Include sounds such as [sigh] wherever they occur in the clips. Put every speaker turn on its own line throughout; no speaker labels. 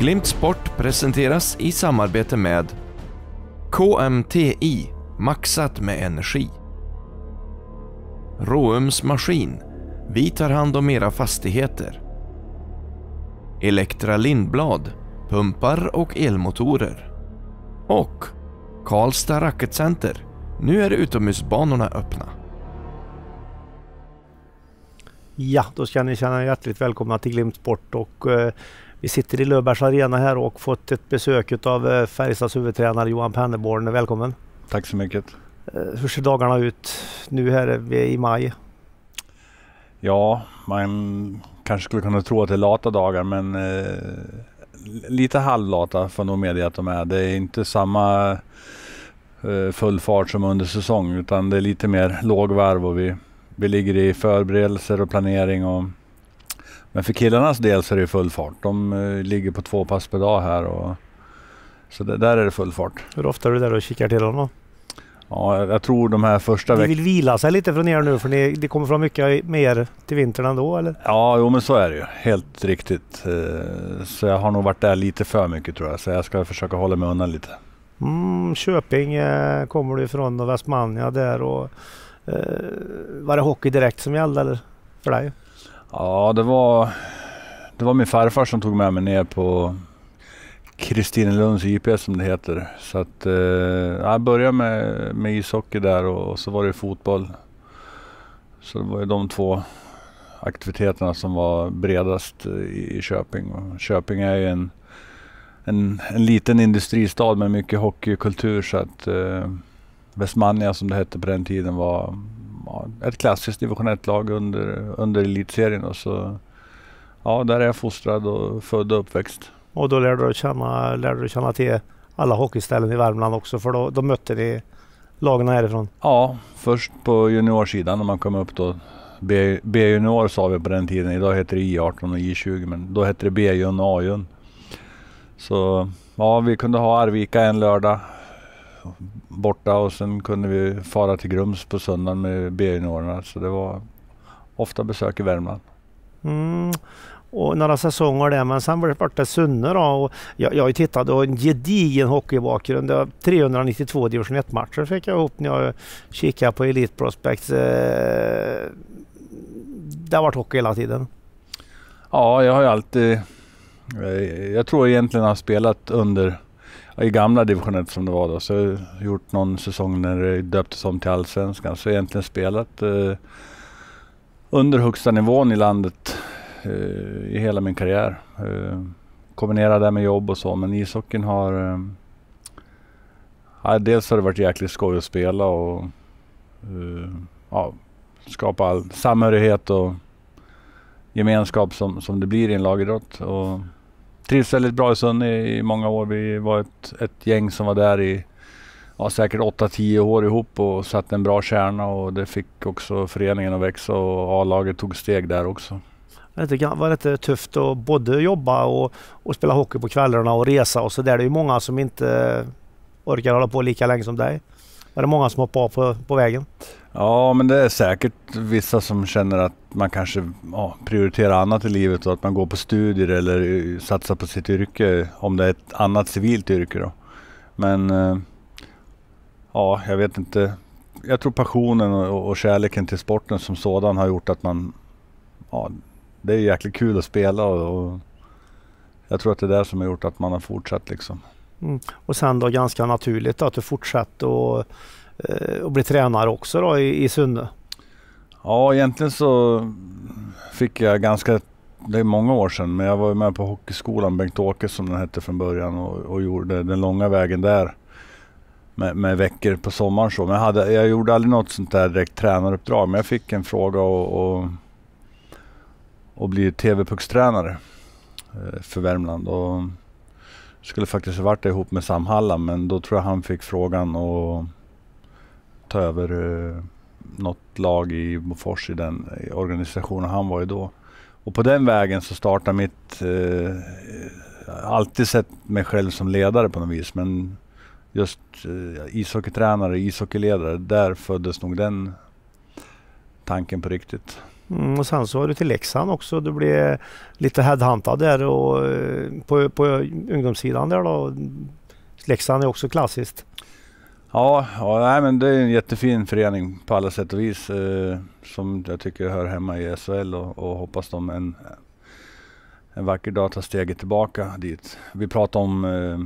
Glimt Sport presenteras i samarbete med KMTI, maxat med energi. Råums Maskin, vi tar hand om era fastigheter. Elektra Lindblad, pumpar och elmotorer. Och Karlstad Racketcenter, nu är utomhusbanorna öppna. Ja, då ska ni känna hjärtligt välkomna till Glimt Sport och eh, vi sitter i Löfbergs Arena här och fått ett besök av eh, Färjestads huvudtränare Johan Penneborn. Välkommen! Tack så mycket! Eh, hur ser dagarna ut nu här i maj?
Ja, man kanske skulle kunna tro att det är lata dagar men eh, lite halvlata får nog medge att de är. Det är inte samma eh, full fart som under säsong utan det är lite mer lågvarv och vi, vi ligger i förberedelser och planering och men för killarnas del så är det full fart. De eh, ligger på två pass per dag här. Och, så det, där är det full fart. Hur ofta är du där och kikar till honom? Ja, jag tror de här första veckorna... Ni vill
vila sig lite från er nu för ni, det kommer från mycket mer till vintern ändå eller?
Ja, jo men så är det ju. Helt riktigt. Eh, så jag har nog varit där lite för mycket tror jag. Så jag ska försöka hålla mig undan lite.
Mm, Köping eh, kommer du ifrån och Västmanlia där och var det hockey direkt som gällde eller? För dig?
Ja, det var, det var min farfar som tog med mig ner på Kristinelunds IP som det heter. Så att, eh, jag började med, med ishockey där och, och så var det fotboll. Så det var ju de två aktiviteterna som var bredast eh, i, i Köping. Och Köping är ju en, en, en, liten industristad med mycket hockeykultur så att eh, Westmania som det hette på den tiden var ja, ett klassiskt division 1-lag under, under elitserien. Och så, ja, där är jag fostrad och född och uppväxt. Och då lärde du
känna, lärde du känna till alla hockeyställen i Värmland också för då, då mötte ni lagen härifrån?
Ja, först på juniorsidan när man kom upp då. B-junior sa vi på den tiden. Idag heter det I18 och I20 men då hette det B-jun och A-jun. Så ja, vi kunde ha Arvika en lördag borta och sen kunde vi fara till Grums på söndagen med B-juniorerna. Så det var ofta besök i Värmland.
Mm och några säsonger där, men sen
vart det Sunne då. Och
jag, jag har ju tittat och en gedigen hockeybakgrund. 392 division 1-matcher fick jag ihop när jag kikade på Elite Prospects. Eh, det har varit hockey hela tiden.
Ja, jag har ju alltid... Jag tror egentligen jag har spelat under i gamla division 1 som det var då, så jag har gjort någon säsong när det döptes om till allsvenskan. Så jag egentligen spelat eh, under högsta nivån i landet eh, i hela min karriär. Eh, kombinerat det med jobb och så, men ishockeyn har... Eh, ja, dels har det varit jäkligt skoj att spela och eh, ja, skapa all samhörighet och gemenskap som, som det blir i en lagidrott. Och, trivs väldigt bra i Sunne i många år. Vi var ett, ett gäng som var där i ja, säkert 8-10 år ihop och satte en bra kärna och det fick också föreningen att växa och A-laget tog steg där också.
Det var lite tufft att både jobba och, och spela hockey på kvällarna och resa och så där. Det är ju många som inte orkar hålla på lika länge som dig. Var det många som hoppade av på, på vägen?
Ja, men det är säkert vissa som känner att man kanske ja, prioriterar annat i livet och att man går på studier eller satsar på sitt yrke om det är ett annat civilt yrke. Då. Men eh, ja, jag vet inte. Jag tror passionen och, och kärleken till sporten som sådan har gjort att man... Ja, det är jäkligt kul att spela och, och jag tror att det är det som har gjort att man har fortsatt liksom.
Mm. Och sen då ganska naturligt att du fortsatte och Eh, och bli tränare också då i, i Sunne?
Ja, egentligen så fick jag ganska, det är många år sedan, men jag var med på Hockeyskolan, Bengt-Åke som den hette från början och, och gjorde den långa vägen där med, med veckor på sommaren. Så. Men jag, hade, jag gjorde aldrig något sånt där direkt tränaruppdrag, men jag fick en fråga och, och, och bli TV-puckstränare eh, för Värmland. Och skulle faktiskt ha varit det ihop med Sam Hallam, men då tror jag han fick frågan och ta över eh, något lag i Bofors i den organisationen han var i då. Och på den vägen så startade mitt... Eh, alltid sett mig själv som ledare på något vis men just eh, ishockeytränare, ishockeyledare, där föddes nog den tanken på riktigt.
Mm, och sen så var du till Leksand också. Du blev lite headhuntad där och, eh, på, på ungdomssidan där då. Leksand är också klassiskt.
Ja, ja nej, men det är en jättefin förening på alla sätt och vis eh, som jag tycker hör hemma i SHL och, och hoppas de en, en vacker dag tar steget tillbaka dit. Vi pratar om eh,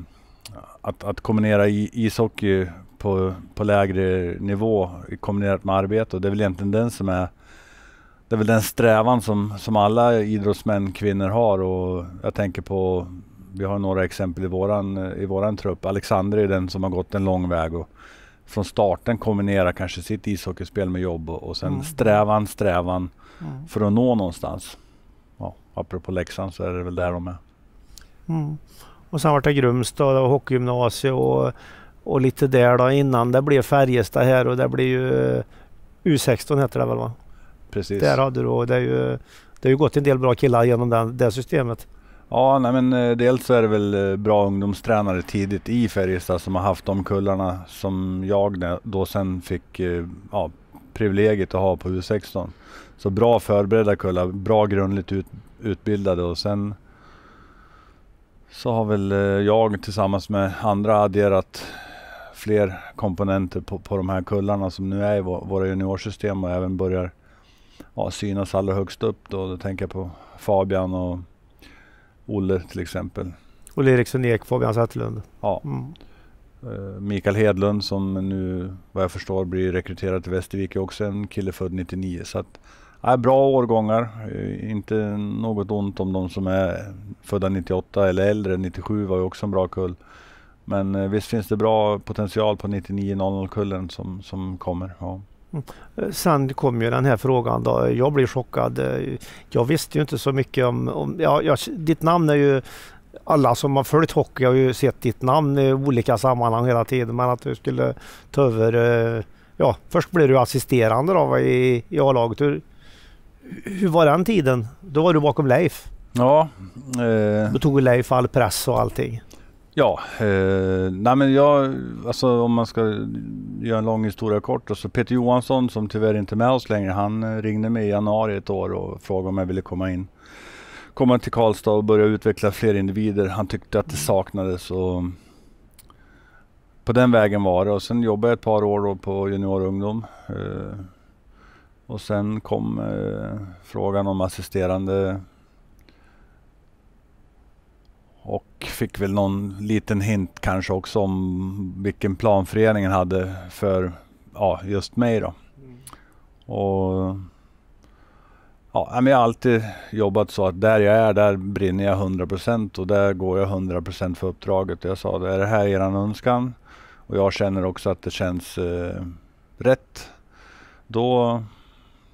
att, att kombinera ishockey på, på lägre nivå kombinerat med arbete och det är väl egentligen den som är det är väl den strävan som, som alla idrottsmän, kvinnor har och jag tänker på vi har några exempel i våran, i våran trupp. Alexander är den som har gått en lång väg och från starten kombinera kanske sitt ishockeyspel med jobb och, och sen mm. strävan, strävan mm. för att nå någonstans. Ja, apropå Leksand så är det väl där de är.
Mm. Och sen vart det Grumstad och hockeygymnasiet och, och lite där då innan det blev Färjestad här och det blev ju eh, U16 heter det väl va? Precis. Där hade du och det är ju det har ju gått en del bra killar genom den, det systemet.
Ja, nej men eh, dels så är det väl eh, bra ungdomstränare tidigt i Färjestad som har haft de kullarna som jag då sen fick eh, ja, privilegiet att ha på U16. Så bra förberedda kullar, bra grundligt ut, utbildade och sen så har väl jag tillsammans med andra adderat fler komponenter på, på de här kullarna som nu är i våra juniorsystem och även börjar ja, synas allra högst upp. Då, då tänker jag på Fabian och Olle till exempel.
Olle Eriksson Ek, Fabian Zetterlund.
Ja. Mm. Eh, Mikael Hedlund som nu vad jag förstår blir rekryterad till Västervik är också en kille född 99. Så att, ja, bra årgångar, eh, inte något ont om de som är födda 98 eller äldre. 97 var ju också en bra kull. Men eh, visst finns det bra potential på 99-00-kullen som, som kommer. Ja.
Mm. Sen kom ju den här frågan då. Jag blev chockad. Jag visste ju inte så mycket om... om ja, jag, ditt namn är ju... Alla som har följt hockey har ju sett ditt namn i olika sammanhang hela tiden. Men att du skulle ta över... Eh, ja, först blev du assisterande då i, i A-laget. Hur, hur var den tiden? Då var du bakom Leif. Ja. Eh. Då tog Leif all press och allting.
Ja, eh, nej men jag, alltså om man ska göra en lång historia kort. Alltså Peter Johansson som tyvärr inte är med oss längre, han eh, ringde mig i januari ett år och frågade om jag ville komma in. Komma till Karlstad och börja utveckla fler individer. Han tyckte att det saknades och på den vägen var det. Och sen jobbade jag ett par år då på junior och ungdom. Eh, och sen kom eh, frågan om assisterande och fick väl någon liten hint kanske också om vilken plan föreningen hade för ja, just mig då. Mm. Och ja, men jag har alltid jobbat så att där jag är, där brinner jag 100% och där går jag 100% för uppdraget. Jag sa, är det här eran önskan? Och jag känner också att det känns eh, rätt. Då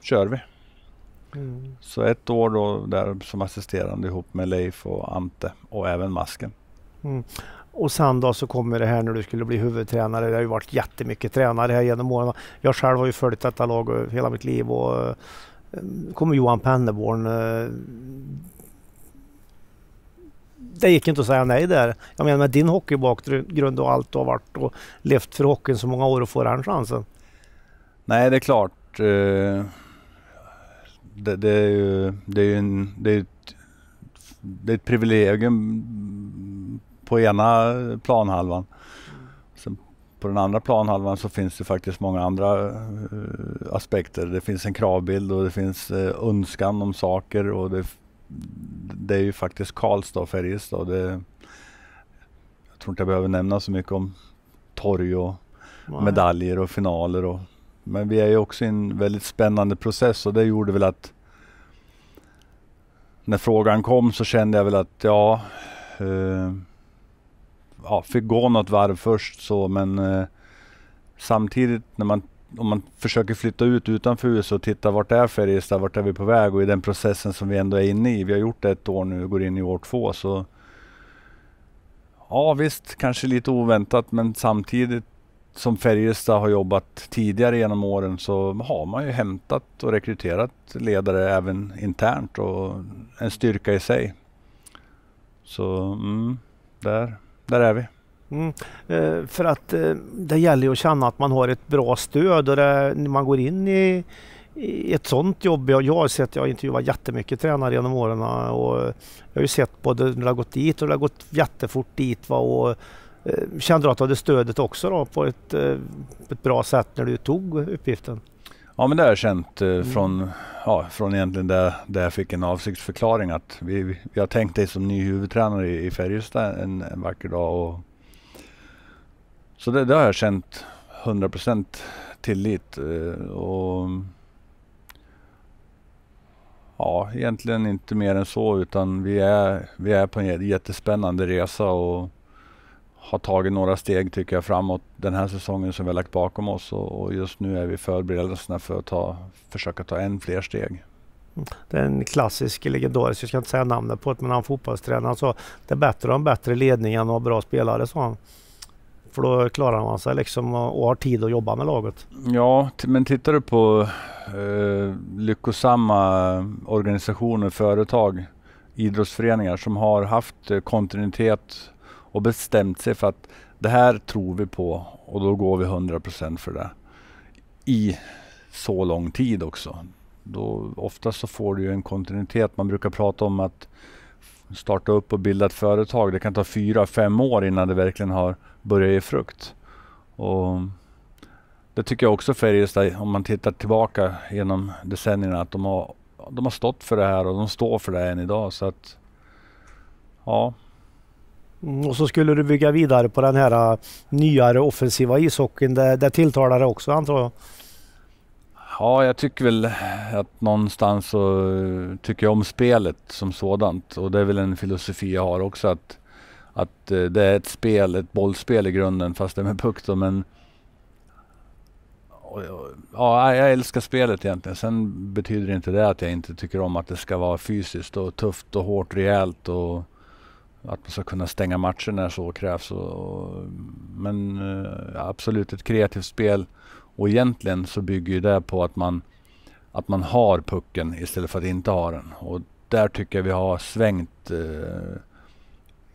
kör vi. Mm. Så ett år då där som assisterande ihop med Leif och Ante och även Masken. Mm.
Och sen då så kommer det här när du skulle bli huvudtränare. Det har ju varit jättemycket tränare här genom åren. Jag själv har ju följt detta lag hela mitt liv och eh, kommer Johan Penneborn. Eh, det gick inte att säga nej där. Jag menar med din hockeybakgrund och allt du har varit och levt för hockeyn så många år och får den chansen.
Nej, det är klart. Eh, det, det, är ju, det är ju en, det är ett, det är ett privilegium på ena planhalvan. Sen på den andra planhalvan så finns det faktiskt många andra eh, aspekter. Det finns en kravbild och det finns eh, önskan om saker och det, det är ju faktiskt Karlstad och Färjestad. Det, jag tror inte jag behöver nämna så mycket om torg och medaljer och finaler och men vi är ju också i en väldigt spännande process och det gjorde väl att när frågan kom så kände jag väl att ja, eh, ja fick gå något varv först så men eh, samtidigt när man om man försöker flytta ut utanför USA och titta vart är Färjestad, vart är vi på väg och i den processen som vi ändå är inne i. Vi har gjort det ett år nu och går in i år två så ja visst, kanske lite oväntat men samtidigt som Färjestad har jobbat tidigare genom åren så har man ju hämtat och rekryterat ledare även internt och en styrka i sig. Så mm, där,
där är vi. Mm. Eh, för att eh, det gäller ju att känna att man har ett bra stöd och det, när man går in i, i ett sådant jobb. Jag, jag har sett, jag har intervjuat jättemycket tränare genom åren och jag har ju sett både när det har gått dit och det har gått jättefort dit. Va, och Eh, kände du att du hade stödet också då på ett, eh, ett bra sätt när du
tog uppgiften? Ja men det har jag känt eh, mm. från, mm. ja, från egentligen där, där jag fick en avsiktsförklaring att vi, vi, har tänkt dig som ny huvudtränare i, i Färjestad en, en, vacker dag. Och, så det, det har jag känt 100% procent tillit. och, ja, egentligen inte mer än så utan vi är, vi är på en jättespännande resa och har tagit några steg tycker jag framåt den här säsongen som vi har lagt bakom oss och, och just nu är vi i förberedelserna för att ta, försöka ta än fler steg.
Den klassiska legendarisk, jag ska inte säga namnet på det, men han fotbollstränaren sa alltså, det är bättre att ha en bättre ledning än att ha bra spelare, sa han. För då klarar man sig liksom och har tid att jobba med laget.
Ja, men tittar du på eh, lyckosamma organisationer, företag, idrottsföreningar som har haft eh, kontinuitet och bestämt sig för att det här tror vi på och då går vi 100% för det. I så lång tid också. Då, oftast så får du en kontinuitet. Man brukar prata om att starta upp och bilda ett företag. Det kan ta fyra, fem år innan det verkligen har börjat ge frukt. Och det tycker jag också Färjestad, om man tittar tillbaka genom decennierna, att de har, de har stått för det här och de står för det än idag. Så att, ja,
Mm, och så skulle du bygga vidare på den här äh, nyare offensiva ishockeyn. Det, det tilltalar dig också antar jag?
Ja, jag tycker väl att någonstans så äh, tycker jag om spelet som sådant. Och det är väl en filosofi jag har också att, att äh, det är ett spel, ett bollspel i grunden fast det är med puck då. Men, ja, jag älskar spelet egentligen. Sen betyder inte det att jag inte tycker om att det ska vara fysiskt och tufft och hårt rejält och att man ska kunna stänga matchen när så krävs. Och, och, men eh, absolut ett kreativt spel och egentligen så bygger ju det på att man, att man har pucken istället för att inte ha den. Och där tycker jag vi har svängt eh,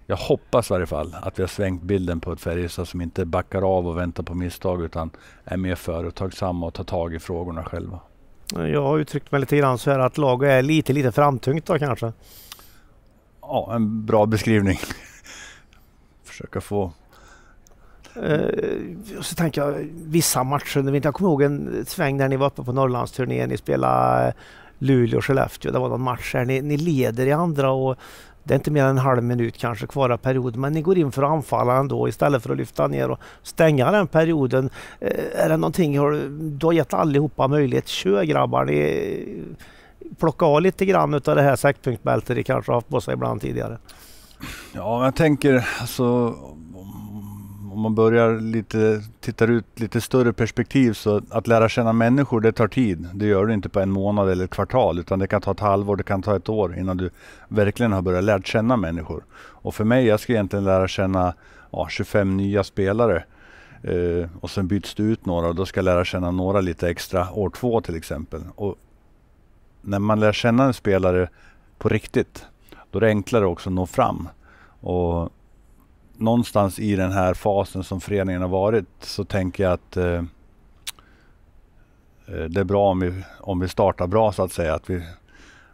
jag hoppas i varje fall att vi har svängt bilden på ett Färjestad som inte backar av och väntar på misstag utan är mer företagsamma och tar tag i frågorna själva. Jag
har uttryckt mig lite grann så här att laget är lite, lite framtungt då kanske
ja, en bra beskrivning. [laughs] Försöka få...
Eh, och så tänker jag vissa matcher, jag kommer ihåg en sväng när ni var uppe på Norrlandsturnén, ni spelade eh, Luleå och Skellefteå, det var någon match här, ni, ni leder i andra och det är inte mer än en halv minut kanske kvar av perioden, men ni går in för att anfalla ändå istället för att lyfta ner och stänga den perioden. Eh, är det någonting, du har gett allihopa möjlighet, kör grabbar, ni plocka av lite grann av det här säckpunktsbältet de kanske har haft på sig ibland tidigare?
Ja, jag tänker alltså om man börjar lite, tittar ut lite större perspektiv så att lära känna människor det tar tid. Det gör du inte på en månad eller ett kvartal utan det kan ta ett halvår, det kan ta ett år innan du verkligen har börjat lära känna människor. Och för mig, jag ska egentligen lära känna ja, 25 nya spelare eh, och sen byts det ut några och då ska jag lära känna några lite extra år två till exempel. Och när man lär känna en spelare på riktigt, då är det enklare också att nå fram. Och någonstans i den här fasen som föreningen har varit så tänker jag att eh, eh, det är bra om vi, om vi startar bra så att säga. Att vi,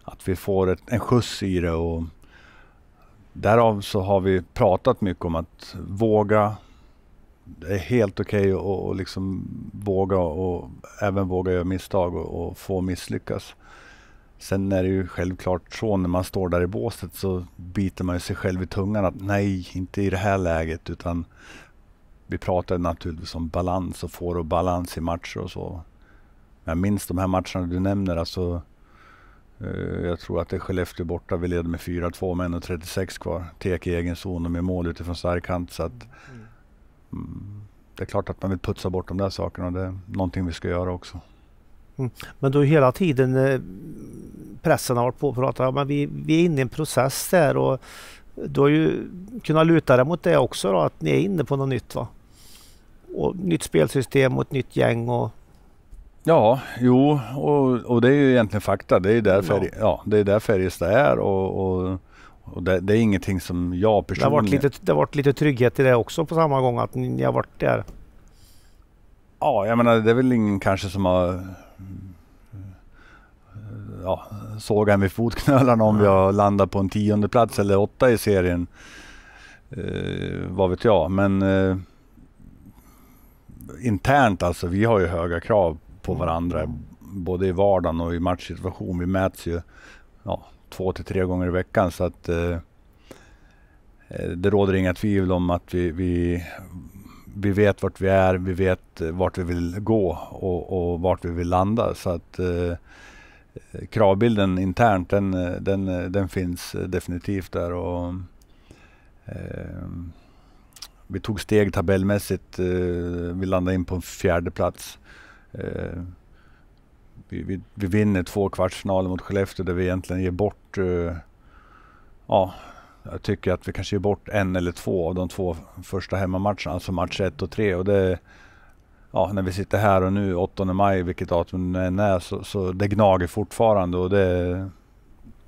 att vi får ett, en skjuts i det. Och därav så har vi pratat mycket om att våga. Det är helt okej okay att liksom våga och även våga göra misstag och, och få misslyckas. Sen är det ju självklart så när man står där i båset så biter man ju sig själv i tungan att nej, inte i det här läget utan vi pratade naturligtvis om balans och får och balans i matcher och så. Jag minns de här matcherna du nämner alltså eh, jag tror att det är Skellefteå borta. Vi leder med 4-2 med 1.36 kvar. Tek i egen zon och med mål utifrån stark kant. Så att, mm. mm. det är klart att man vill putsa bort de där sakerna och det är någonting vi ska göra också.
Mm. Men du har hela tiden eh, pressen har varit på och pratat, om att vi, vi är inne i en process där och du har ju kunnat luta dig mot det också då, att ni är inne på något nytt va? Och nytt spelsystem och ett nytt gäng och...
Ja, jo, och, och det är ju egentligen fakta. Det är därför, ja. ja det är där Färjestad är och, och, och det, det, är ingenting som jag personligen... Det har, varit lite, det har varit lite
trygghet i det också på samma gång, att ni, ni har varit där.
Ja, jag menar det är väl ingen kanske som har Mm. ja, såga en vid fotknölarna om vi har landat på en tionde plats eller åtta i serien. Eh, vad vet jag, men eh, internt alltså, vi har ju höga krav på mm. varandra, både i vardagen och i matchsituation. Vi mäts ju ja, två till tre gånger i veckan så att eh, eh det råder inga tvivel om att vi, vi vi vet vart vi är, vi vet eh, vart vi vill gå och, och vart vi vill landa. Så att eh, kravbilden internt, den, den, den finns eh, definitivt där. Och, eh, vi tog steg tabellmässigt. Eh, vi landade in på en fjärde plats. Eh, vi, vi, vi, vinner två kvartsfinaler mot Skellefteå där vi egentligen ger bort eh, ja, jag tycker att vi kanske ger bort en eller två av de två första hemmamatcherna, alltså match ett och tre. Och det, ja, när vi sitter här och nu 8 maj, vilket datum det än är, så, så det gnager fortfarande. Och det,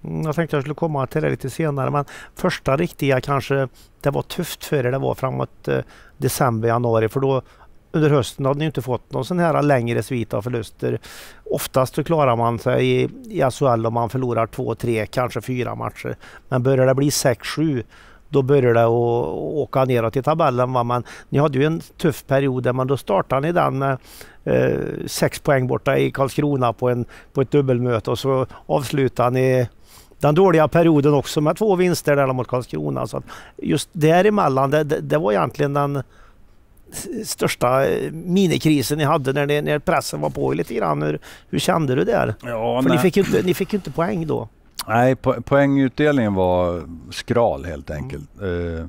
mm, jag
tänkte jag skulle komma till det lite senare men första riktiga kanske det var tufft för er det var framåt eh, december, januari för då under hösten hade ni inte fått någon sån här längre svit av förluster. Oftast så klarar man sig i, i SHL om man förlorar två, tre, kanske fyra matcher. Men börjar det bli sex, sju då börjar det att åka neråt i tabellen. Va? Men ni hade ju en tuff period men då startade ni den med eh, sex poäng borta i Karlskrona på, en, på ett dubbelmöte och så avslutade ni den dåliga perioden också med två vinster där mot Karlskrona. Så just däremellan, det, det, det var egentligen den största eh, minikrisen ni hade när, det, när pressen var på lite grann. Hur, hur kände du där?
Ja, För ni fick, ju inte, ni
fick inte poäng då.
Nej, po poängutdelningen var skral helt enkelt. Mm. Eh,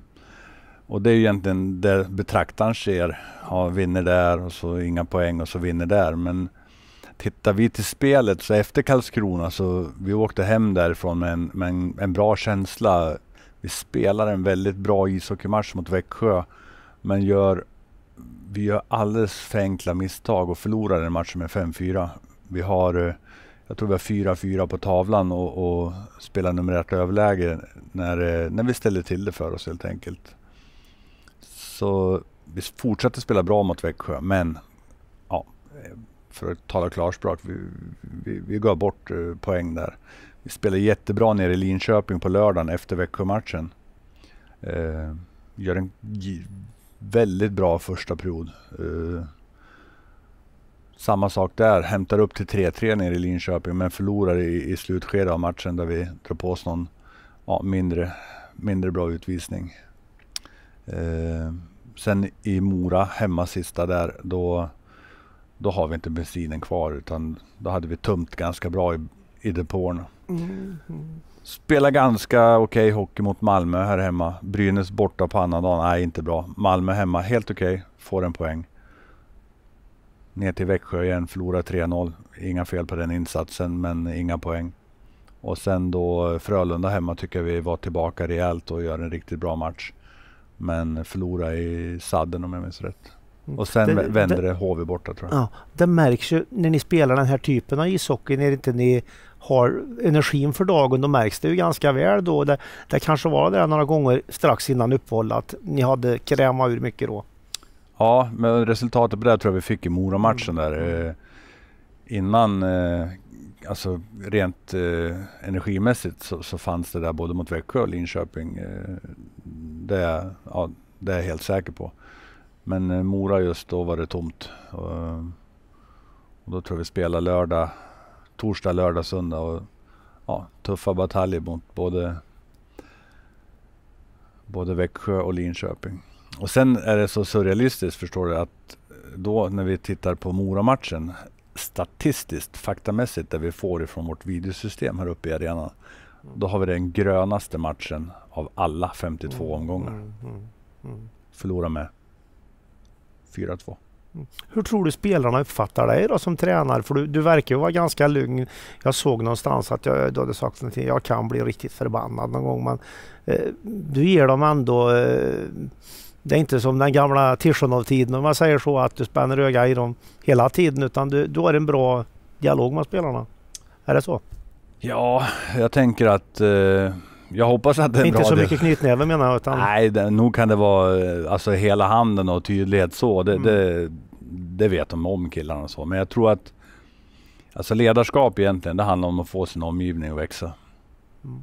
och det är ju egentligen det betraktaren ser. Ja, vinner där och så inga poäng och så vinner där. Men tittar vi till spelet så efter Karlskrona så vi åkte hem därifrån med en, med en, en bra känsla. Vi spelar en väldigt bra ishockeymatch mot Växjö men gör vi gör alldeles för enkla misstag och förlorar en match med 5-4. Vi har, eh, jag tror vi har 4-4 på tavlan och, och spelar numerärt överläge när, eh, när vi ställer till det för oss helt enkelt. Så vi fortsätter spela bra mot Växjö, men ja, eh, för att tala klarspråk, vi, vi, vi gav bort poäng där. Vi spelade jättebra nere i Linköping på lördagen efter Växjö-matchen. Eh, gör en Väldigt bra första period. Eh, samma sak där, hämtar upp till 3-3 nere i Linköping men förlorar i, i slutskedet av matchen där vi drar på oss någon ja, mindre, mindre bra utvisning. Eh, sen i Mora, hemma sista där, då, då har vi inte bensinen kvar utan då hade vi tömt ganska bra i i depåerna. Mm. Mm-hmm. Spelar ganska okej okay hockey mot Malmö här hemma. Brynäs borta på annandagen, nej inte bra. Malmö hemma, helt okej. Okay. Får en poäng. Ner till Växjö igen, förlorar 3-0. Inga fel på den insatsen, men inga poäng. Och sen då Frölunda hemma tycker jag vi var tillbaka rejält och gör en riktigt bra match. Men förlorar i sadden om jag minns rätt. Mm. Och sen det, vänder det, det HV borta tror jag. Ja,
det märks ju när ni spelar den här typen av ishockey när inte ni har energin för dagen, då märks det ju ganska väl då. Det, det kanske var det några gånger strax innan uppehåll att ni hade krämat ur mycket då.
Ja, men resultatet på det tror jag vi fick i Mora-matchen mm. där. Mm. Innan, eh, alltså rent eh, energimässigt så, så, fanns det där både mot Växjö och Linköping. Det, ja, det är jag helt säker på. Men Mora just då var det tomt. Och, och då tror jag vi spelade lördag torsdag, lördag, söndag. Och, ja, tuffa bataljer mot både, både Växjö och Linköping. Och sen är det så surrealistiskt förstår du att då när vi tittar på Moramatchen, statistiskt, faktamässigt, det vi får ifrån vårt videosystem här uppe i arenan. Då har vi den grönaste matchen av alla 52 mm. omgångar. Mm, mm, mm. Förlora med 4-2.
Hur tror du spelarna uppfattar dig då som tränare? För du, du verkar ju vara ganska lugn. Jag såg någonstans att jag, du hade sagt någonting, jag kan bli riktigt förbannad någon gång. Men eh, du ger dem ändå... Eh, det är inte som den gamla Tichonov-tiden om man säger så, att du spänner öga i dem hela tiden. Utan du, du har en bra dialog med spelarna. Är det så?
Ja, jag tänker att eh jag hoppas att det är en Inte så mycket knytnäven menar jag. Utan... Nej, det, nog kan det vara eh, alltså, hela handen och tydlighet så. Det, mm. det, det vet de om killarna så. Men jag tror att alltså, ledarskap egentligen, det handlar om att få sin omgivning att växa. Mm.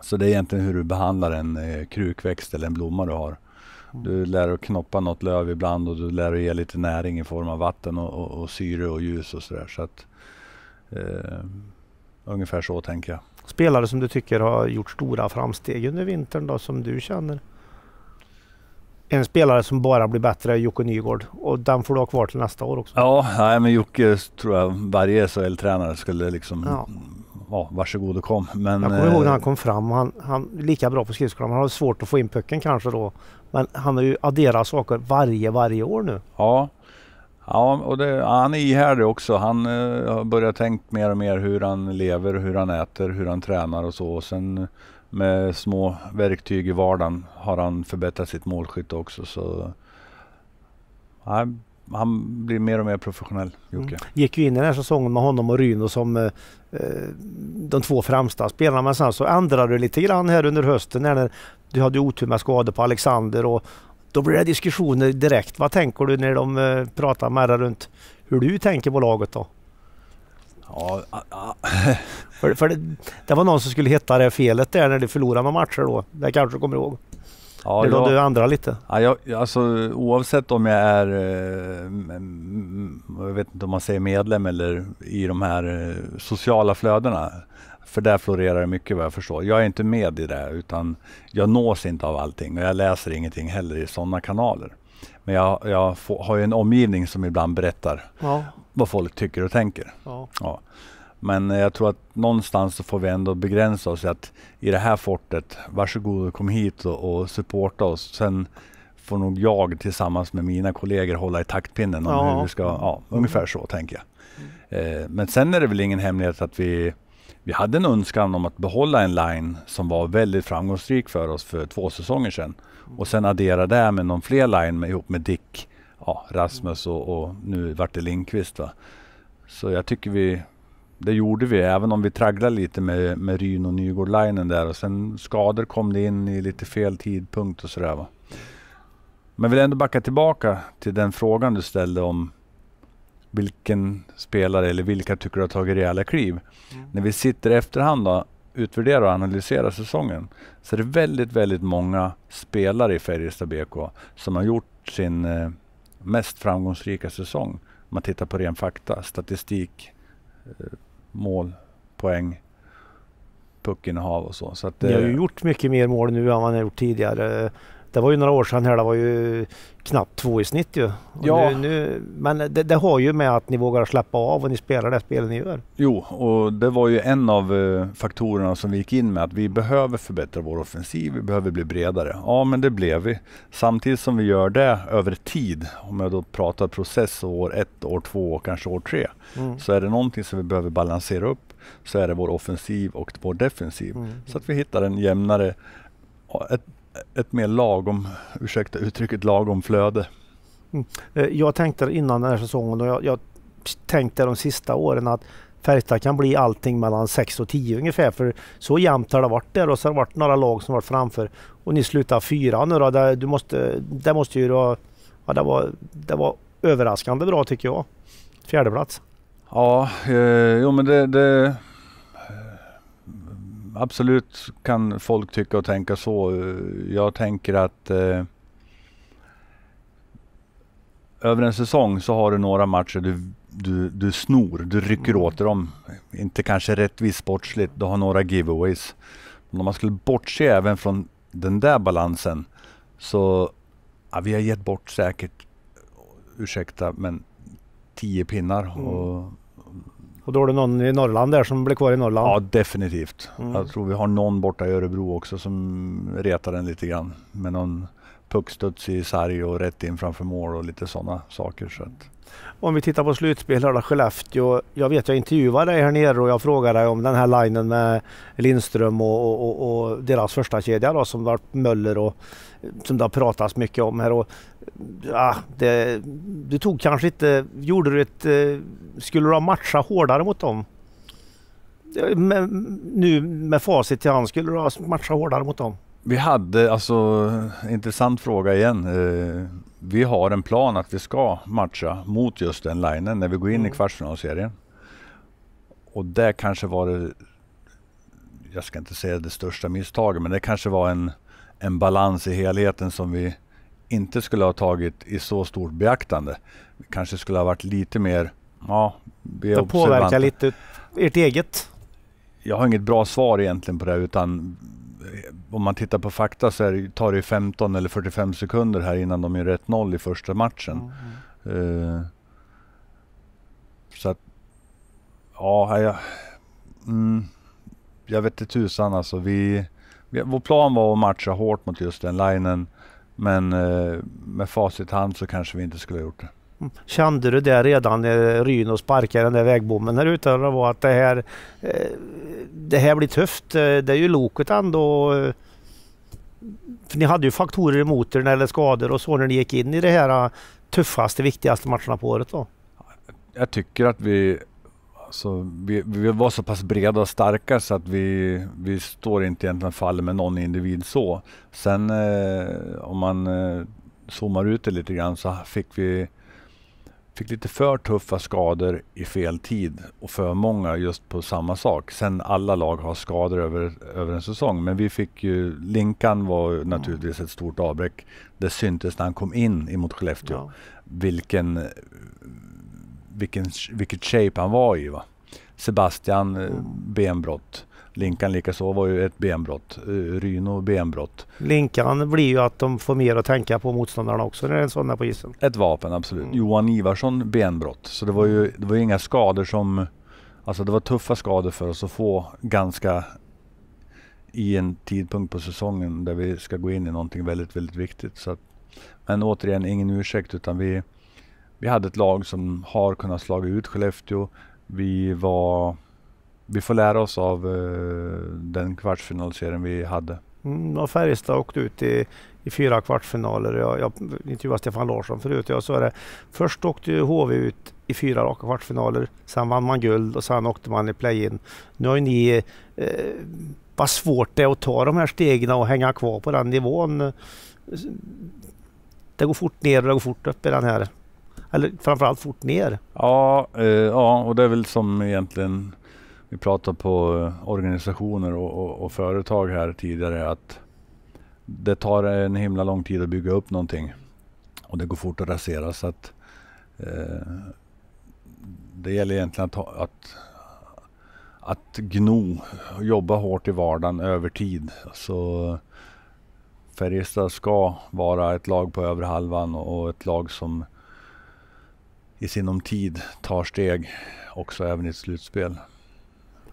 Så det är egentligen hur du behandlar en eh, krukväxt eller en blomma du har. Mm. Du lär att knoppa något löv ibland och du lär att ge lite näring i form av vatten och, och, och syre och ljus och sådär. Så att, eh, Ungefär så tänker jag. Spelare som du
tycker har gjort stora framsteg under vintern då, som du känner? en spelare som bara blir bättre, är Jocke Nygård. Och den får du ha kvar till nästa år också.
Ja, nej, men Jocke eh, tror jag varje SHL-tränare skulle liksom... Ja. ja, varsågod och kom. Men, jag kommer ihåg när eh, han
kom fram. Han, han lika bra på skridskorna Han har svårt att få in pucken kanske då. Men han har ju adderat saker varje, varje år nu.
Ja, Ja, och det, han är ihärdig också. Han eh, har börjat tänka mer och mer hur han lever, hur han äter, hur han tränar och så. Och sen med små verktyg i vardagen har han förbättrat sitt målskytte också. Så, ja, han blir mer och mer professionell, mm. Jocke. Mm.
Gick ju in i den här säsongen med honom och Ryno som eh, eh, de två främsta spelarna. Men sen så ändrade du lite grann här under hösten när du hade otur med skador på Alexander och då blir det diskussioner direkt. Vad tänker du när de eh, pratar med dig runt hur du tänker på laget då? Ja, [laughs] för, för det, det, var någon som skulle hitta det felet där när du förlorade några matcher då. Det kanske du kommer ihåg? Ja, när jag, du andra lite?
Ja, jag, alltså, oavsett om jag är, eh, jag vet inte om man säger medlem eller i de här eh, sociala flödena. För där florerar det mycket vad jag förstår. Jag är inte med i det utan jag nås inte av allting och jag läser ingenting heller i sådana kanaler. Men jag, jag får, har ju en omgivning som ibland berättar ja. vad folk tycker och tänker. Ja. ja. Men eh, jag tror att någonstans så får vi ändå begränsa oss att i det här fortet, varsågod och kom hit och, och supporta oss. Sen får nog jag tillsammans med mina kollegor hålla i taktpinnen om ja. hur vi ska, ja, ungefär så tänker jag. Mm. Eh, men sen är det väl ingen hemlighet att vi vi hade en önskan om att behålla en line som var väldigt framgångsrik för oss för två säsonger sedan. Och sen addera det med någon fler line med, ihop med Dick, ja, Rasmus och, och nu vart det Lindqvist. Va? Så jag tycker vi, det gjorde vi, även om vi tragglade lite med, med Ryn och Nygård-linen där. Och sen skador kom det in i lite fel tidpunkt och sådär. Va? Men vill ändå backa tillbaka till den frågan du ställde om vilken spelare eller vilka tycker du har tagit rejäla kliv? Mm. När vi sitter i efterhand då, utvärderar och analyserar säsongen så är det väldigt, väldigt många spelare i Färjestad BK som har gjort sin eh, mest framgångsrika säsong. Om man tittar på ren fakta, statistik, eh, mål, poäng, puckinnehav och så. så att, eh, Ni har ju eh,
gjort mycket mer mål nu än vad ni har gjort tidigare. Det var ju några år sedan här, det var ju knappt två i snitt ju. ja. Nu, nu, men det, det, har ju med att ni vågar släppa av och ni spelar det spel ni gör.
Jo, och det var ju en av eh, faktorerna som vi gick in med att vi behöver förbättra vår offensiv, vi behöver bli bredare. Ja, men det blev vi. Samtidigt som vi gör det över tid, om jag då pratar process år ett, år två och kanske år tre, mm. så är det någonting som vi behöver balansera upp så är det vår offensiv och vår defensiv. Mm. Så att vi hittar en jämnare, ett ett mer lagom, ursäkta uttrycket, lagom flöde.
Mm. Eh, jag tänkte innan den här säsongen och jag, jag tänkte de sista åren att Färjestad kan bli allting mellan 6 och 10 ungefär. För så jämnt har det varit där och så har det varit några lag som varit framför. Och ni slutar fyra nu då. Det, du måste, det måste ju då, ja, det, var, det var överraskande bra tycker jag. Fjärde plats.
Ja, eh, jo men det, det, absolut kan folk tycka och tänka så. Jag tänker att eh, över en säsong så har du några matcher du, du, du snor, du rycker mm. åt dem. Inte kanske rättvist sportsligt, du har några giveaways. Men om man skulle bortse även från den där balansen så ja, vi har gett bort säkert, ursäkta, men tio pinnar. Mm. Och då har du någon i Norrland där som blir kvar i Norrland? Ja, definitivt. Mm. Jag tror vi har någon borta i Örebro också som retar den lite grann med någon puckstuds i sarg och rätt in framför mål och lite sådana saker. Så att...
Om vi tittar på slutspel Skellefteå. Jag vet jag intervjuade dig här nere och jag frågade dig om den här linen med Lindström och, och, och, och deras första kedja då, som var Möller och som det har pratats mycket om här. Och ja, det, du tog kanske inte... Gjorde du ett... Eh, skulle du ha matchat hårdare mot dem? Med, nu med facit till hand, skulle du ha matchat hårdare mot dem?
Vi hade, alltså intressant fråga igen. Eh, vi har en plan att vi ska matcha mot just den linen när vi går in mm. i kvartsfinalserien. Och det kanske var det, jag ska inte säga det största misstaget, men det kanske var en, en balans i helheten som vi inte skulle ha tagit i så stort beaktande. Kanske skulle ha varit lite mer, ja, be Det påverkar lite ert eget? Jag har inget bra svar egentligen på det utan eh, om man tittar på fakta så tar det 15 eller 45 sekunder här innan de är rätt noll i första matchen. Mm. Uh, så att, ja, jag, mm, jag vet inte tusan alltså. Vi, vi, vår plan var att matcha hårt mot just den linen. Men eh, med facit hand så kanske vi inte skulle ha gjort det.
Mm. Kände du det redan när Ryno sparkade den där vägbommen här ute? Det var att det här, eh, det här blir tufft. Eh, det är ju loket ändå. Eh, för ni hade ju faktorer emot er eller skador och så när ni gick in i de här tuffaste, viktigaste matcherna på året då?
Jag tycker att vi Alltså, vi, vi var så pass breda och starka så att vi, vi står inte egentligen fall med någon individ så. Sen eh, om man eh, zoomar ut det lite grann så fick vi fick lite för tuffa skador i fel tid och för många just på samma sak. Sen alla lag har skador över, över en säsong, men vi fick ju... Linkan var naturligtvis ett stort avbräck. Det syntes när han kom in emot Skellefteå. Ja. Vilken vilken, vilket shape han var i. Va? Sebastian eh, mm. benbrott. Linkan likaså var ju ett benbrott. Eh, Ryno benbrott. Linkan blir ju att de får mer att tänka på motståndarna också när det är en sån där på isen. Ett vapen absolut. Mm. Johan Ivarsson benbrott. Så det var ju mm. det var inga skador som... Alltså det var tuffa skador för oss att få ganska i en tidpunkt på säsongen där vi ska gå in i någonting väldigt, väldigt viktigt. Så att, men återigen, ingen ursäkt utan vi, vi hade ett lag som har kunnat slå ut Skellefteå. Vi var... Vi får lära oss av eh, den kvartsfinalserien vi hade.
Mm, och Färjestad åkte ut i, i fyra kvartsfinaler. Jag, jag intervjuade Stefan Larsson förut. Jag sa det, först åkte HV ut i fyra raka kvartsfinaler. Sen vann man guld och sen åkte man i play-in. Nu har ju ni... Eh, vad svårt det är att ta de här stegen och hänga kvar på den nivån. Det går fort ner och det går fort upp i den här eller framförallt fort ner.
Ja, eh, ja, och det är väl som egentligen vi pratade på eh, organisationer och, och, och, företag här tidigare att det tar en himla lång tid att bygga upp någonting och det går fort att rasera. Så att, eh, det gäller egentligen att, att, att gno jobba hårt i vardagen över tid. Så Färjestad ska vara ett lag på över halvan och ett lag som i sinom tid tar steg också även i ett slutspel.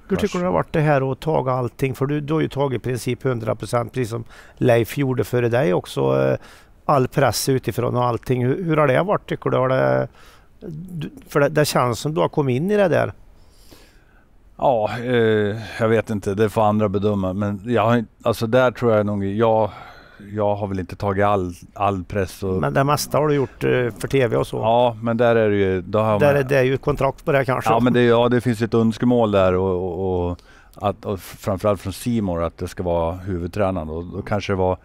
Hur tycker du
det har varit det här att ta allting? För du, du har ju tagit i princip 100 procent precis som Leif gjorde före dig också. Eh, all press utifrån och allting. Hur, hur har det varit tycker du? Har det, för det, det känns som du har kommit in i det där.
Ja, eh, jag vet inte. Det får andra bedöma. Men jag, alltså där tror jag nog jag jag har väl inte tagit all, all press. Och... Men det mesta har du gjort eh, för tv och så? Ja, men där är det ju... där man... är det
ju kontrakt på det kanske? Ja, men det,
ja, det finns ett önskemål där och, och, och att, och framförallt från Simor att det ska vara huvudtränaren. Och då kanske det var,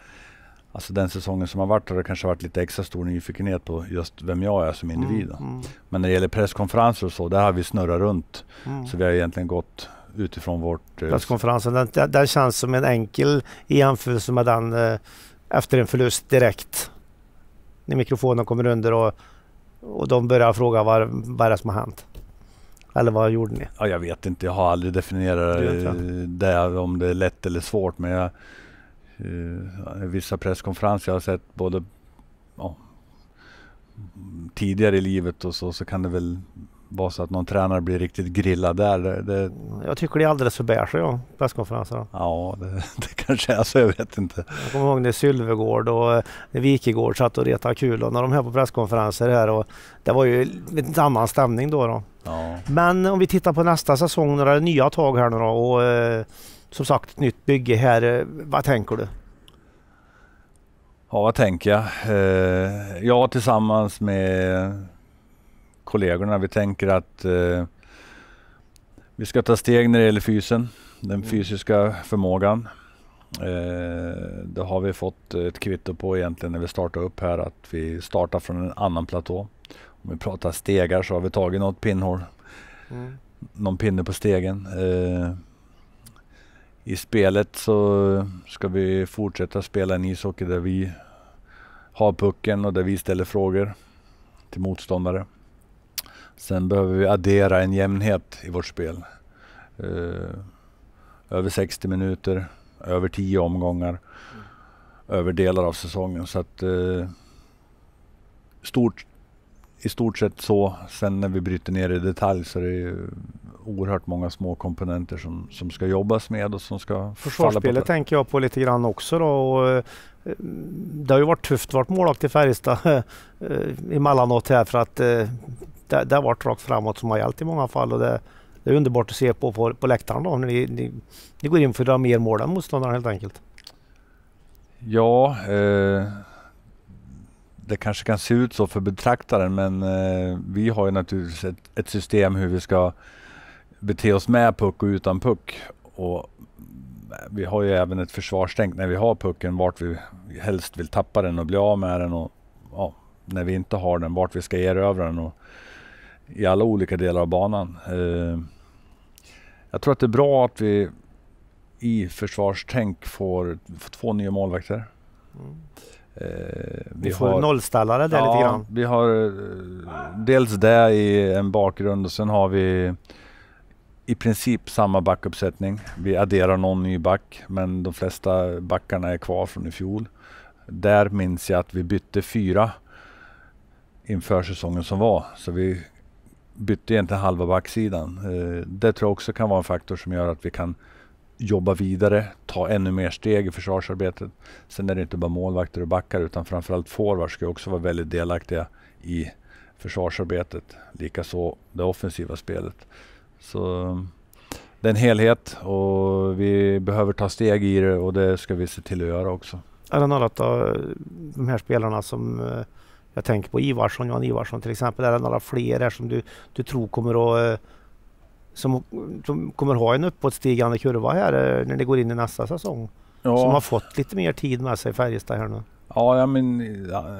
alltså den säsongen som har varit, har det kanske varit lite extra stor nyfikenhet på just vem jag är som individ. Mm, mm. Men när det gäller presskonferenser och så, där har vi snurrat runt. Mm. Så vi har egentligen gått utifrån vårt... Eh,
Presskonferensen, den, den känns som en enkel i jämförelse med den eh, efter en förlust direkt. När mikrofonen kommer under och, och de börjar fråga vad, vad är det som har hänt.
Eller vad gjorde ni? Ja, jag vet inte. Jag har aldrig definierat det, det om det är lätt eller svårt. Men jag, eh, vissa presskonferenser jag har sett både ja, tidigare i livet och så, så kan det väl vara så att någon tränare blir riktigt grillad där. Det, det... Jag tycker det är alldeles för beige, ja,
presskonferenserna.
Ja, det, [laughs] det kanske är så. Jag vet inte.
Jag kommer ihåg när Sylvegård och eh, Wikegård satt och retade kulor när de här på presskonferenser här. Och det var ju en annan stämning då. då. Ja. Men om vi tittar på nästa säsong, några nya tag här nu då och eh, som sagt ett nytt bygge här. Eh, vad tänker du?
Ja, vad tänker jag? Eh, jag tillsammans med kollegorna. Vi tänker att eh, vi ska ta steg när det gäller fysen, den mm. fysiska förmågan. Eh, det har vi fått ett kvitto på egentligen när vi startar upp här att vi startar från en annan platå. Om vi pratar stegar så har vi tagit något pinnhål, mm. någon pinne på stegen. Eh, I spelet så ska vi fortsätta spela en ishockey där vi har pucken och där vi ställer frågor till motståndare. Sen behöver vi addera en jämnhet i vårt spel. Eh, över 60 minuter, över 10 omgångar, mm. över delar av säsongen. Så att, eh, stort, I stort sett så. Sen när vi bryter ner i detalj så är det oerhört många små komponenter som, som ska jobbas med och som ska falla Försvarsspelet
tänker jag på lite grann också då. Och, eh, det har ju varit tufft att vara målvakt i Färjestad [laughs] emellanåt här för att det, det har varit rakt framåt som har gällt i många fall. Och det, det är underbart att se på på, på läktaren då, när ni, ni, ni går in för att göra mer mål än motståndaren helt enkelt.
Ja, eh, det kanske kan se ut så för betraktaren men eh, vi har ju naturligtvis ett, ett, system hur vi ska bete oss med puck och utan puck. Och eh, vi har ju även ett försvarstänk när vi har pucken, vart vi helst vill tappa den och bli av med den och ja, när vi inte har den, vart vi ska erövra den. Och i alla olika delar av banan. Eh, jag tror att det är bra att vi i försvarstänk får, får två nya målvakter. Mm. Eh, vi får har, nollställare där ja, lite grann. Vi har eh, dels det i en bakgrund och sen har vi i princip samma backuppsättning. Vi adderar någon ny back, men de flesta backarna är kvar från i fjol. Där minns jag att vi bytte fyra inför säsongen som var. Så vi bytte egentligen halva backsidan. Eh, det tror jag också kan vara en faktor som gör att vi kan jobba vidare, ta ännu mer steg i försvarsarbetet. Sen är det inte bara målvakter och backar utan framförallt forwards ska också vara väldigt delaktiga i försvarsarbetet, likaså det offensiva spelet. Så det är en helhet och vi behöver ta steg i det och det ska vi se till att göra också.
Är det något av de här spelarna som eh, jag tänker på Ivarsson, Johan Ivarsson till exempel. Är det några fler här som du, du tror kommer att eh, som, som kommer ha en uppåtstigande kurva här eh, när det går in i nästa säsong? Ja. Som har fått lite mer tid med sig i Färjestad här nu.
Ja, men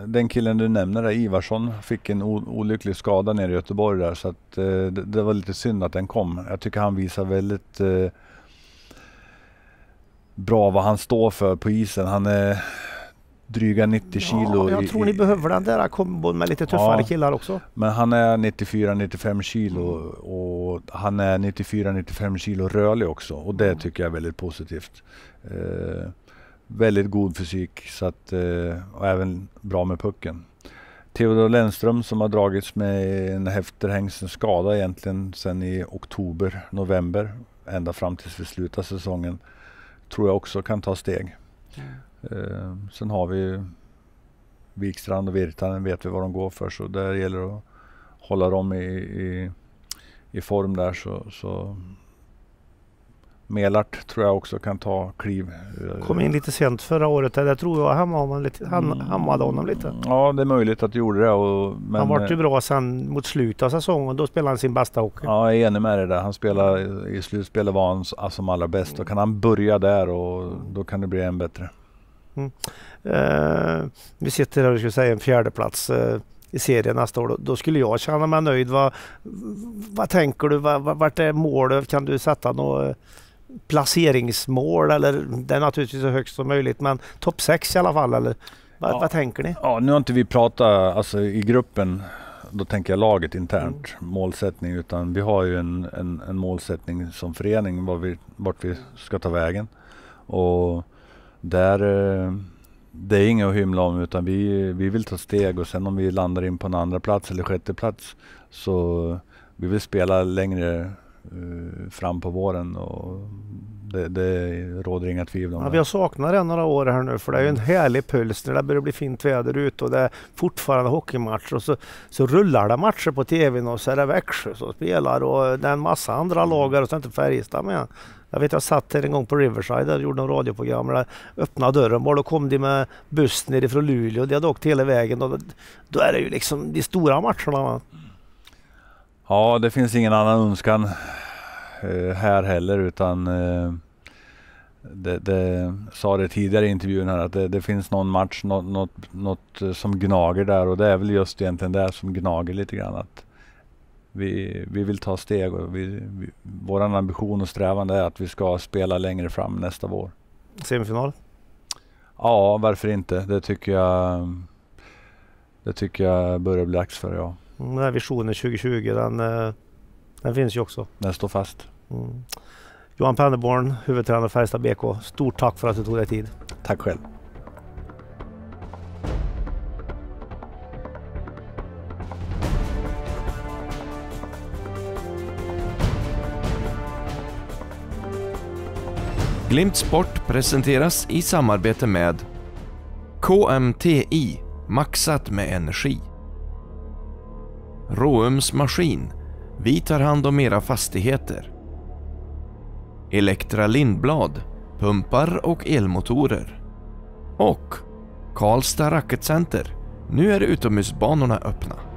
den killen du nämner där, Ivarsson, fick en olycklig skada nere i Göteborg där så att, eh, det, det, var lite synd att den kom. Jag tycker han visar väldigt eh, bra vad han står för på isen. Han är dryga 90 kilo. Ja, jag tror i, ni behöver den där kombon med lite tuffare ja, killar också. Men han är 94-95 kilo mm. och han är 94-95 kilo rörlig också och det mm. tycker jag är väldigt positivt. Eh, väldigt god fysik så att, eh, och även bra med pucken. Theodor Lennström som har dragits med en efterhängsen skada egentligen sedan i oktober, november ända fram tills vi slutar säsongen tror jag också kan ta steg. Mm. Eh, sen har vi ju Wikstrand och Virtanen vet vi vad de går för så där gäller det att hålla dem i, i, i form där så, så Melart tror jag också kan ta kliv. Eh, Kom in lite
sent förra året. Där tror jag han mm. hammade, honom lite. Ja det är
möjligt att du gjorde det. Och, men... Han vart ju bra sen mot slutet av säsongen. Då spelade han sin bästa hockey. Ja jag är enig med dig där. Han spelade, I slutspelet var han som allra bäst. Då kan han börja där och då kan det bli än bättre.
Mm. Eh, vi sitter här och skulle säga en fjärdeplats plats eh, i serien nästa år. Då, då skulle jag känna mig nöjd. Vad, vad tänker du? Vad, vart är målet? Kan du sätta något eh, placeringsmål? Eller, det är naturligtvis så högt som möjligt, men topp sex i alla fall? Eller? Vad, ja. vad tänker ni?
Ja, nu har inte vi pratat alltså, i gruppen då tänker jag laget internt, mm. målsättning, utan vi har ju en, en, en målsättning som förening var vi, vart vi ska ta vägen. Och där, eh, det är inget att hymla om utan vi, vi vill ta steg och sen om vi landar in på en andra plats eller sjätte plats så vi vill spela längre eh, fram på våren och det, det råder inga tvivel om ja, det. Vi har
saknat det några år här nu för det är ju en mm. härlig puls när det börjar bli fint väder ute och det är fortfarande hockeymatcher och så, så rullar det matcher på tvn och så är det Växjö som spelar och det är en massa andra mm. lag och så är inte Färjestad med. Jag vet jag satt här en gång på Riverside och gjorde något radioprogram. Där öppnade dörren bara, då kom de med buss nerifrån Luleå. De hade åkt hela vägen. Då, då är det ju liksom de stora matcherna.
Ja, det finns ingen annan önskan eh, här heller utan eh, det, det sa det tidigare i intervjun här att det, det finns någon match, något, något, något, eh, som gnager där och det är väl just egentligen det som gnager lite grann. Att vi, vi vill ta steg och vi, vi, vår ambition och strävan är att vi ska spela längre fram nästa vår. Semifinal? Ja, varför inte? Det tycker jag, det tycker jag börjar bli dags för, ja.
Mm, den här visionen 2020, den, eh, den finns ju också.
Den står fast.
Mm. Johan Pennerborn, huvudtränare Färjestad BK. Stort tack för att du tog dig tid. Tack själv. Glimt Sport presenteras i samarbete med KMTI, maxat med energi. Råums Maskin, vi tar hand om era fastigheter. Elektra Lindblad, pumpar och elmotorer. Och Karlstad Racketcenter, nu är utomhusbanorna öppna.